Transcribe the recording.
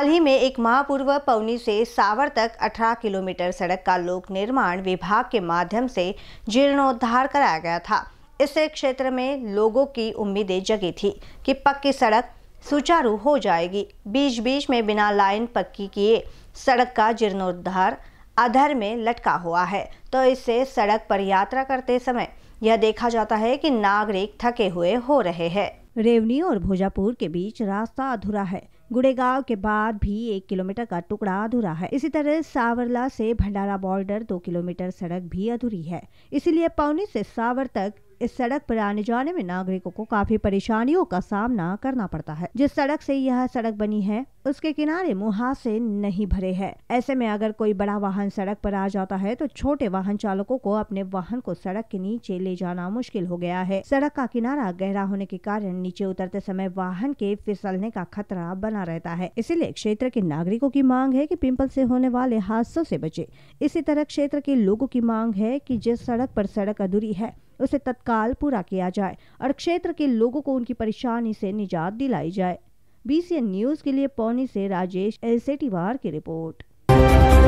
हाल ही में एक माह पूर्व पवनी से सावर तक 18 किलोमीटर सड़क का लोक निर्माण विभाग के माध्यम से जीर्णोद्धार कराया गया था इससे क्षेत्र में लोगों की उम्मीदें जगी थी कि पक्की सड़क सुचारू हो जाएगी बीच बीच में बिना लाइन पक्की किए सड़क का जीर्णोद्धार अधर में लटका हुआ है तो इससे सड़क पर यात्रा करते समय यह देखा जाता है कि नागरिक थके हुए हो रहे हैं रेवनी और भोजापुर के बीच रास्ता अधूरा है गुड़ेगांव के बाद भी एक किलोमीटर का टुकड़ा अधूरा है इसी तरह सावरला से भंडारा बॉर्डर दो किलोमीटर सड़क भी अधूरी है इसीलिए पौनी से सावर तक इस सड़क पर आने जाने में नागरिकों को काफी परेशानियों का सामना करना पड़ता है जिस सड़क से यह सड़क बनी है उसके किनारे मुहासे नहीं भरे हैं ऐसे में अगर कोई बड़ा वाहन सड़क पर आ जाता है तो छोटे वाहन चालकों को अपने वाहन को सड़क के नीचे ले जाना मुश्किल हो गया है सड़क का किनारा गहरा होने के कारण नीचे उतरते समय वाहन के फिसलने का खतरा बना रहता है इसीलिए क्षेत्र के नागरिकों की मांग है की पिंपल से होने वाले हादसों से बचे इसी तरह क्षेत्र के लोगों की मांग है की जिस सड़क पर सड़क अधूरी है उसे तत्काल पूरा किया जाए और क्षेत्र के लोगों को उनकी परेशानी से निजात दिलाई जाए बीसीएन न्यूज के लिए पौनी से राजेश एल सेटीवार की रिपोर्ट